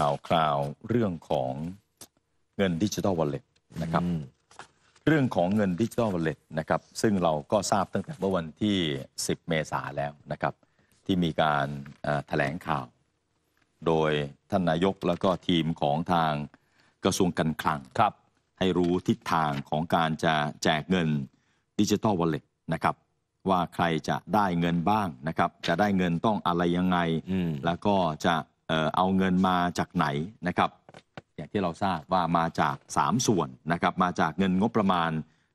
ข่าวคราวเรื่องของเงินดิจิทัลวอลเล็ตนะครับเรื่องของเงินดิจิทัลวอลเล็ตนะครับซึ่งเราก็ทราบตั้งแต่เมื่อวันที่ 10 เมษาแล้วนะครับ ที่มีการแถลงข่าว โดยท่านนายกแล้วก็ทีมของทางกระทรวงการคลังครับ ให้รู้ทิศทางของการจะแจกเงินดิจิทัลวอลเล็ตนะครับ ว่าใครจะได้เงินบ้างนะครับ จะได้เงินต้องอะไรยังไงแล้วก็จะเอาเงินมาจากไหนนะครับ อย่างที่เราทราบว่ามาจาก 3 ส่วนนะครับ มาจากเงินงบประมาณ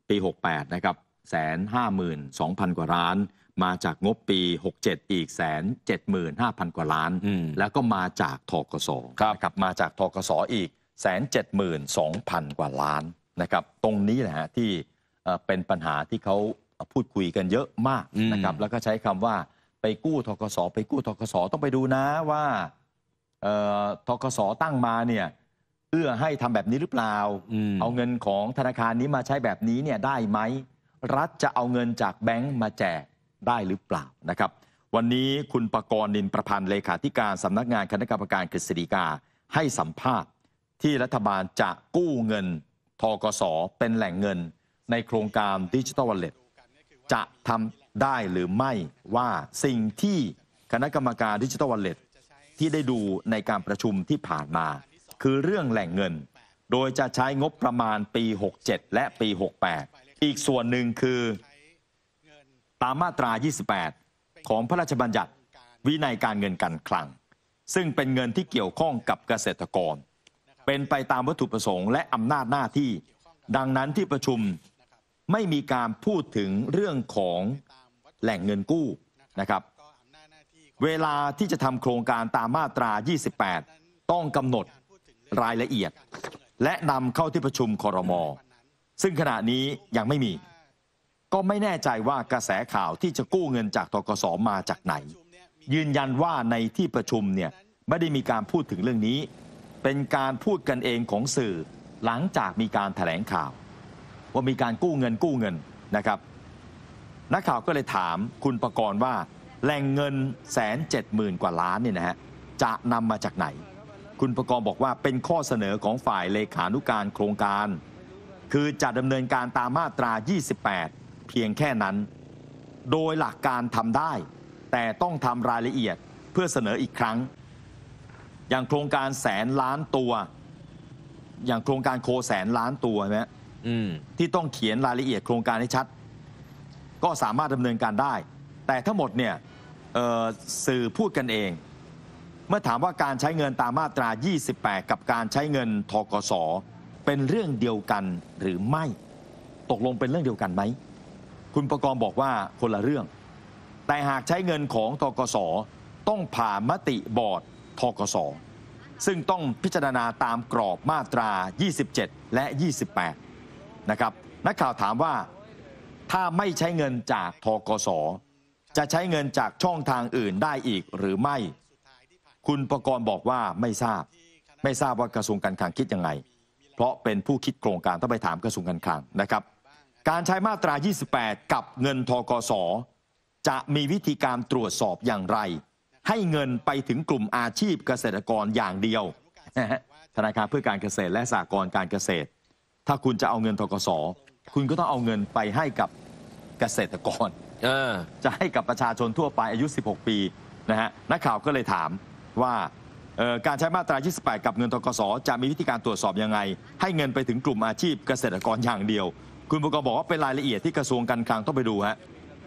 ปี68นะครับแสนห้าหมื่นสองพันกว่าล้าน มาจากงบปี67อีกแสนเจ็ดหมื่นห้าพันกว่าล้านแล้วก็มาจากทกศครับมาจากทกศอีกแสนเจ็ดหมื่นสองพันกว่าล้านนะครับ ตรงนี้ละฮะที่เป็นปัญหาที่เขาพูดคุยกันเยอะมากนะครับ แล้วก็ใช้คำว่าไปกู้ทกศไปกู้ทกศต้องไปดูนะว่าทกสตั้งมาเนี่ยเอื้อให้ทำแบบนี้หรือเปล่า เอาเงินของธนาคารนี้มาใช้แบบนี้เนี่ยได้ไหม รัฐจะเอาเงินจากแบงก์มาแจกได้หรือเปล่านะครับ วันนี้คุณประกรณ์นินประพันธ์เลขาธิการสำนักงานคณะกรรมการกฤษฎีกาให้สัมภาษณ์ที่รัฐบาลจะกู้เงินทกสเป็นแหล่งเงิน ในโครงการดิจิทัลวอลเล็ตจะทำได้หรือไม่ว่าสิ่งที่คณะกรรมการดิจิทัลวอลเล็ตที่ได้ดูในการประชุมที่ผ่านมา คือเรื่องแหล่งเงิน โดยจะใช้งบประมาณปี 67 และปี 68 อีกส่วนหนึ่งคือ ตามมาตรา 28 ของพระราชบัญญัติวินัยการเงินการคลัง ซึ่งเป็นเงินที่เกี่ยวข้องกับเกษตรกร เป็นไปตามวัตถุประสงค์และอำนาจหน้าที่ ดังนั้นที่ประชุมไม่มีการพูดถึงเรื่องของแหล่งเงินกู้นะครับเวลาที่จะทำโครงการตามมาตรา 28 ต้องกำหนดรายละเอียด และนำเข้าที่ประชุมคอรมอซึ่งขณะนี้ยังไม่มี ก็ไม่แน่ใจว่ากระแสข่าวที่จะกู้เงินจากทกสมาจากไหน ยืนยันว่าในที่ประชุมเนี่ยไม่ได้มีการพูดถึงเรื่องนี้ เป็นการพูดกันเองของสื่อ หลังจากมีการถแถลงข่าว ว่ามีการกู้เงินกู้เงินนะครับนักข่าวก็เลยถามคุณประกรณ์ว่าแหล่งเงินแสนเจ็ดหมื่นกว่าล้านเนี่ยนะฮะจะนำมาจากไหน คุณประกอบบอกว่าเป็นข้อเสนอของฝ่ายเลขานุการโครงการ คือจะดำเนินการตามมาตรา 28 เพียงแค่นั้น โดยหลักการทำได้ แต่ต้องทำรายละเอียดเพื่อเสนออีกครั้งอย่างโครงการแสนล้านตัว อย่างโครงการโคแสนล้านตัวนะที่ต้องเขียนรายละเอียดโครงการให้ชัด ก็สามารถดำเนินการได้แต่ทั้งหมดเนี่ยสื่อพูดกันเอง เมื่อถามว่าการใช้เงินตามมาตรา 28 กับการใช้เงินทกศเป็นเรื่องเดียวกันหรือไม่ตกลงเป็นเรื่องเดียวกันไหม คุณประกรณ์บอกว่าคนละเรื่อง แต่หากใช้เงินของทกศต้องผ่ามติบอร์ดทกศซึ่งต้องพิจารณาตามกรอบมาตรา 27 และ 28 นะครับนักข่าวถามว่าถ้าไม่ใช้เงินจากทกศจะใช้เงินจากช่องทางอื่นได้อีกหรือไม่ คุณประกรณ์บอกว่าไม่ทราบไม่ทราบว่ากระทรวงการคลังคิดยังไง เพราะเป็นผู้คิดโครงการต้องไปถามกระทรวงการคลังนะครับ การใช้มาตรา 28 กับเงินทกสจะมีวิธีการตรวจสอบอย่างไร ให้เงินไปถึงกลุ่มอาชีพเกษตรกรอย่างเดียวธนาคารเพื่อการเกษตรและสหกรณ์การเกษตร ถ้าคุณจะเอาเงินทกสคุณก็ต้องเอาเงินไปให้กับเกษตรกรจะให้กับประชาชนทั่วไปอายุ 16 ปีนะฮะนักข่าวก็เลยถามว่าการใช้มาตรา 28 กับเงินทกศ จะมีวิธีการตรวจสอบยังไง ให้เงินไปถึงกลุ่มอาชีพเกษตรกรอย่างเดียว คุณบุกรบอกว่าเป็นรายละเอียดที่กระทรวงการคลังต้องไปดูฮะ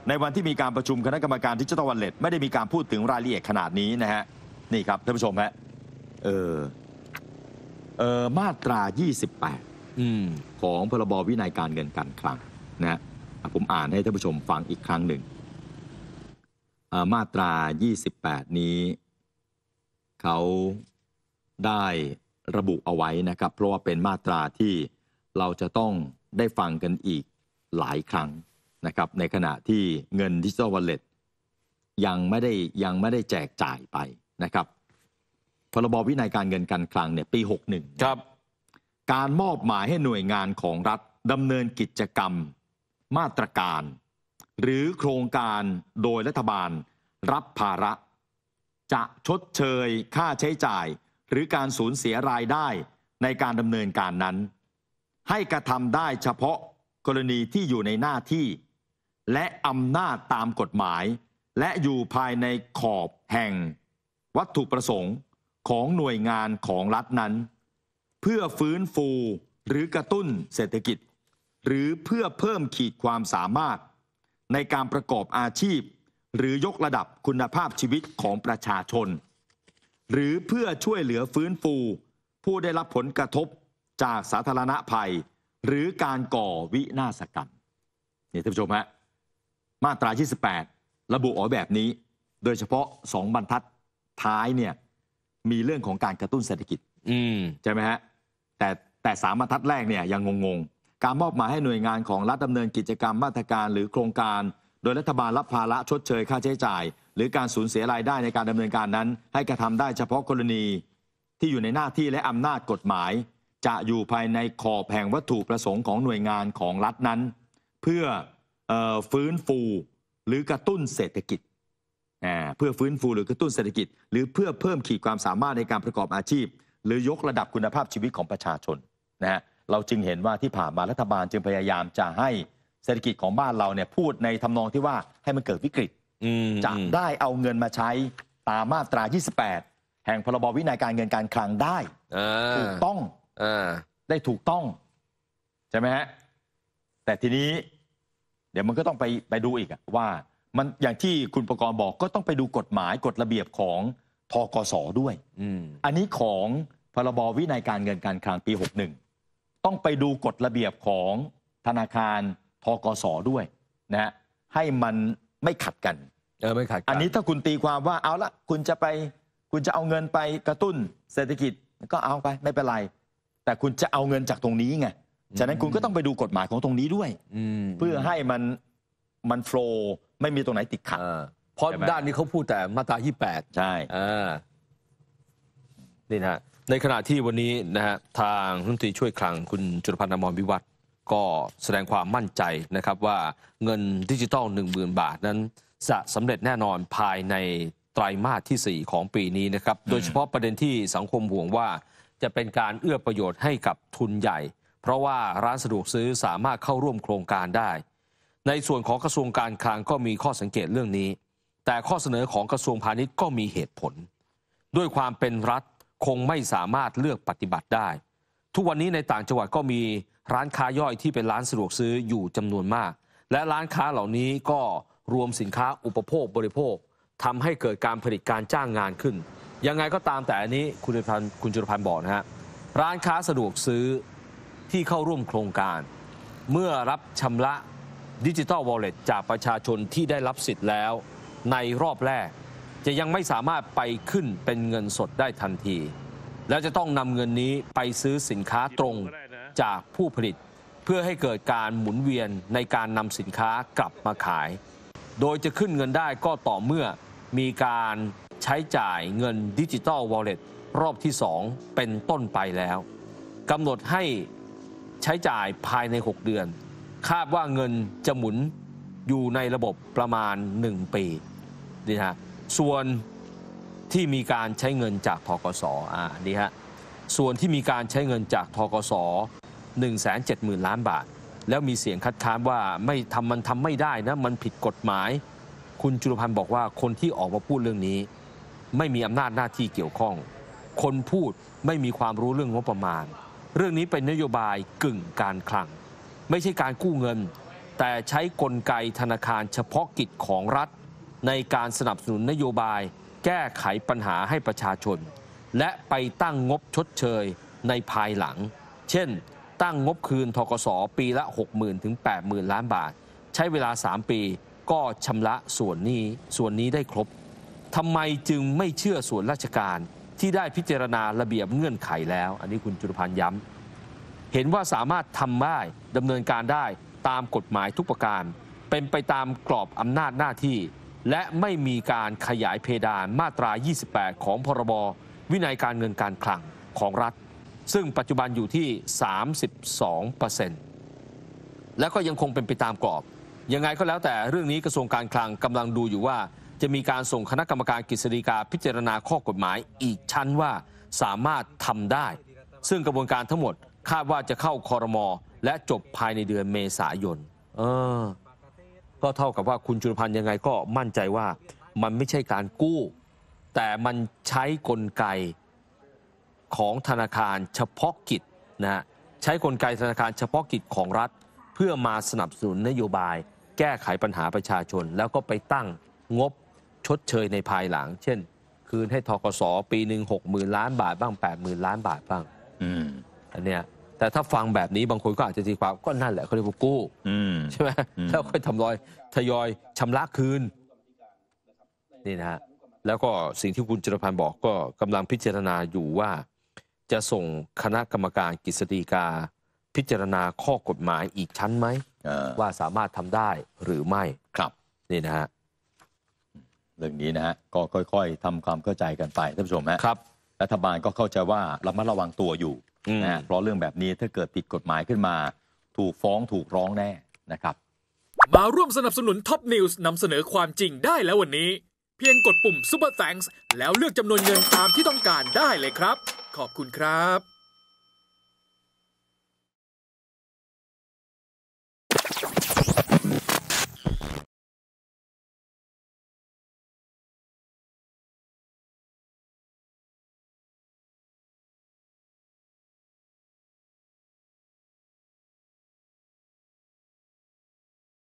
ในวันที่มีการประชุม คณะกรรมการที่จตัวันเล็ตไม่ได้มีการพูดถึงรายละเอียดขนาดนี้นะฮะนี่ครับท่านผู้ชมฮะเออเออมาตรา 28 อืมของพรบวินัยการเงินการคลังนะฮะผมอ่านให้ท่านผู้ชมฟังอีกครั้งหนึ่ง มาตรา 28 นี้ เขาได้ระบุเอาไว้นะครับ เพราะว่าเป็นมาตราที่เราจะต้องได้ฟังกันอีกหลายครั้งนะครับในขณะที่เงินดิจิทัลวอลเล็ตยังไม่ได้ยังไม่ได้แจกจ่ายไปนะครับ พรบวินัยการเงินการคลังเนี่ยปี 61ครับการมอบหมายให้หน่วยงานของรัฐดำเนินกิจกรรมมาตรการ หรือโครงการโดยรัฐบาลรับภาระ จะชดเชยค่าใช้จ่ายหรือการสูญเสียรายได้ในการดำเนินการนั้น ให้กระทำได้เฉพาะกรณีที่อยู่ในหน้าที่ และอำนาจตามกฎหมาย และอยู่ภายในขอบแห่ง วัตถุประสงค์ของหน่วยงานของรัฐนั้น เพื่อฟื้นฟูหรือกระตุ้นเศรษฐกิจหรือเพื่อเพิ่มขีดความสามารถในการประกอบอาชีพ หรือยกระดับคุณภาพชีวิตของประชาชน หรือเพื่อช่วยเหลือฟื้นฟู ผู้ได้รับผลกระทบจากสาธารณภัย หรือการก่อวินาศกรรมนี่ท่านผู้ชมฮะ มาตรา28ระบุออแบบนี้ โดยเฉพาะสองบรรทัดท้ายเนี่ย มีเรื่องของการกระตุ้นเศรษฐกิจใช่ไหมฮะแต่แต่สามบรรทัดแรกเนี่ยยังงงๆการมอบหมายให้หน่วยงานของรัฐดำเนินกิจกรรมมาตรการหรือโครงการ โดยรัฐบาลรับภาระชดเชยค่าใช้จ่าย หรือการสูญเสียรายได้ในการดำเนินการนั้น ให้กระทำได้เฉพาะกรณี ที่อยู่ในหน้าที่และอำนาจกฎหมาย จะอยู่ภายในขอบแห่งวัตถุประสงค์ของหน่วยงานของรัฐนั้น เพื่ออฟื้นฟูหรือกระตุ้นเศรษฐกิจเพื่อฟื้นฟูหรือกระตุ้นเศรษฐกิจ หรือเพื่อเพิ่มขีดความสามารถในการประกอบอาชีพ หรือยกระดับคุณภาพชีวิตของประชาชนนะฮะเราจึงเห็นว่าที่ผ่านมารัฐบาลจึงพยายาม จะให้เศรษฐกิจของบ้านเราเนี่ย พูดในทำนองที่ว่า ให้มันเกิดวิกฤตจะได้เอาเงินมาใช้ตามมาตรา 28 แห่งพรบวินัยการเงินการคลังได้ถูกต้องได้ถูกต้อง ใช่ไหมฮะแต่ทีนี้เดี๋ยวมันก็ต้องไปไปดูอีกว่า มันอย่างที่คุณประกรณ์บอกก็ต้องไปดูกฎหมายกฎระเบียบของทกศด้วยอันนี้ของพรบวินัยการเงินการคลังปี61ต้องไปดูกฎระเบียบของธนาคารทกสด้วยนะให้มันไม่ขัดกัน เออไม่ขัดกันอันนี้ถ้าคุณตีความว่า เอาละคุณจะไป คุณจะเอาเงินไปกระตุ้น เศรษฐกิจ ก็เอาไป ไม่เป็นไร แต่คุณจะเอาเงินจากตรงนี้ไงฉะนั้นคุณก็ต้องไปดูกฎหมายของตรงนี้ด้วยเพื่อให้มันมันโฟล์ไม่มีตรงไหนติดขัดเพราะด้านนี้เขาพูดแต่มาตรา28ใช่นี่นะในขณะที่วันนี้นะฮะทางรัฐมนตรีช่วยคลังคุณจุลพันธ์อมรวิวัฒน์ก็แสดงความมั่นใจนะครับว่าเงินดิจิตอล1,000 0 บาทนั้นจะสำเร็จแน่นอนภายในไตรมาสที่ 4 ของปีนี้นะครับโดยเฉพาะประเด็นที่สังคมห่วงว่า จะเป็นการเอื้อประโยชน์ให้กับทุนใหญ่ เพราะว่าร้านสะดวกซื้อสามารถเข้าร่วมโครงการได้ ในส่วนของกระทรวงการคลังก็มีข้อสังเกตเรื่องนี้ แต่ข้อเสนอของกระทรวงพาณิชย์ก็มีเหตุผล ด้วยความเป็นรัฐคงไม่สามารถเลือกปฏิบัติได้ ทุกวันนี้ในต่างจังหวัดก็มีร้านค้าย่อยที่เป็นร้านสะดวกซื้ออยู่จำนวนมาก และร้านค้าเหล่านี้ก็รวมสินค้าอุปโภคบริโภค ทำให้เกิดการผลิตการจ้างงานขึ้น ยังไงก็ตามแต่อันนี้คุณจุพันคุณจุพัน์บอกนะฮะร้านค้าสะดวกซื้อที่เข้าร่วมโครงการ เมื่อรับชำระดิจิทัลวอลเล็ตจากประชาชนที่ได้รับสิทธิ์แล้วในรอบแรกจะยังไม่สามารถไปขึ้นเป็นเงินสดได้ทันที และจะต้องนำเงินนี้ไปซื้อสินค้าตรงจากผู้ผลิต เพื่อให้เกิดการหมุนเวียนในการนำสินค้ากลับมาขาย โดยจะขึ้นเงินได้ก็ต่อเมื่อมีการใช้จ่ายเงินดิจิทัลวอลเล็ตรอบที่ 2 เป็นต้นไปแล้ว กำหนดให้ใช้จ่ายภายใน 6 เดือน คาดว่าเงินจะหมุนอยู่ในระบบประมาณ 1 ปีนี่ฮะส่วนที่มีการใช้เงินจากทกส อ่านี่ฮะ ส่วนที่มีการใช้เงินจากทกส170,000ล้านบาท แล้วมีเสียงคัดค้านว่าไม่ทำมันทำไม่ได้นะมันผิดกฎหมาย คุณจุลพันธ์บอกว่าคนที่ออกมาพูดเรื่องนี้ ไม่มีอำนาจหน้าที่เกี่ยวข้อง คนพูดไม่มีความรู้เรื่องงบประมาณ เรื่องนี้เป็นนโยบายกึ่งการคลัง ไม่ใช่การกู้เงิน แต่ใช้กลไกธนาคารเฉพาะกิจของรัฐในการสนับสนุนนโยบาย แก้ไขปัญหาให้ประชาชน และไปตั้งงบชดเชยในภายหลัง เช่น ตั้งงบคืนทกศปีละ 60,000 ถึง 80,000 ล้านบาท ใช้เวลา 3 ปีก็ชำระส่วนนี้ส่วนนี้ได้ครบทำไมจึงไม่เชื่อส่วนราชการที่ได้พิจารณาระเบียบเงื่อนไขแล้ว อันนี้คุณจุลพันธ์ย้ำเห็นว่าสามารถทำได้ดำเนินการได้ตามกฎหมายทุกประการ เป็นไปตามกรอบอำนาจหน้าที่และไม่มีการขยายเพดานมาตรา 28 ของพรบ วินัยการเงินการคลังของรัฐ ซึ่งปัจจุบันอยู่ที่ 32%และก็ยังคงเป็นไปตามกรอบ ยังไงก็แล้วแต่เรื่องนี้กระทรวงการคลังกำลังดูอยู่ว่า จะมีการส่งคณะกรรมการกฤษฎีกาพิจารณาข้อกฎหมายอีกชั้นว่าสามารถทำได้ ซึ่งกระบวนการทั้งหมดคาดว่าจะเข้าคอรมอและจบภายในเดือนเมษายนเออก็เท่ากับว่าคุณจุลพันธ์ยังไงก็มั่นใจว่ามันไม่ใช่การกู้ แต่มันใช้กลไกของธนาคารเฉพาะกิจนะใช้กลไกธนาคารเฉพาะกิจของรัฐเพื่อมาสนับสนุนนโยบาย แก้ไขปัญหาประชาชน แล้วก็ไปตั้งงบชดเชยในภายหลัง เช่น คืนให้ทกสปีหนึ่งหกหมื่นล้านบาทบ้างแปดหมื่นล้านบาทบ้างอันเนี้ยแต่ถ้าฟังแบบนี้บางคนก็อาจจะตีความก็นั่นแหละเขาเรียกว่ากู้ใช่ไหมแล้วค่อยทำรอยทยอยชำระคืนนี่นะฮะแล้วก็สิ่งที่คุณจรพันธ์บอกก็กำลังพิจารณาอยู่ว่าจะส่งคณะกรรมการกฤษฎีกา พิจารณาข้อกฎหมายอีกชั้นไหมว่าสามารถทำได้หรือไม่ครับนี่นะฮะเรื่องนี้นะฮะก็ค่อย ๆทำความเข้าใจกันไปท่านผู้ชมฮะครับรัฐบาลก็เข้าใจว่าเรามัระวังตัวอยู่นะเพราะเรื่องแบบนี้ถ้าเกิดผิดกฎหมายขึ้นมา ถูกฟ้องถูกร้องแน่นะครับมาร่วมสนับสนุนท็อปนิวส์นำเสนอความจริงได้แล้ววันนี้ เพียงกดปุ่มป u ปอร์แฟง k ์แล้วเลือกจำนวนเงินตามที่ต้องการได้เลยครับ ขอบคุณครับ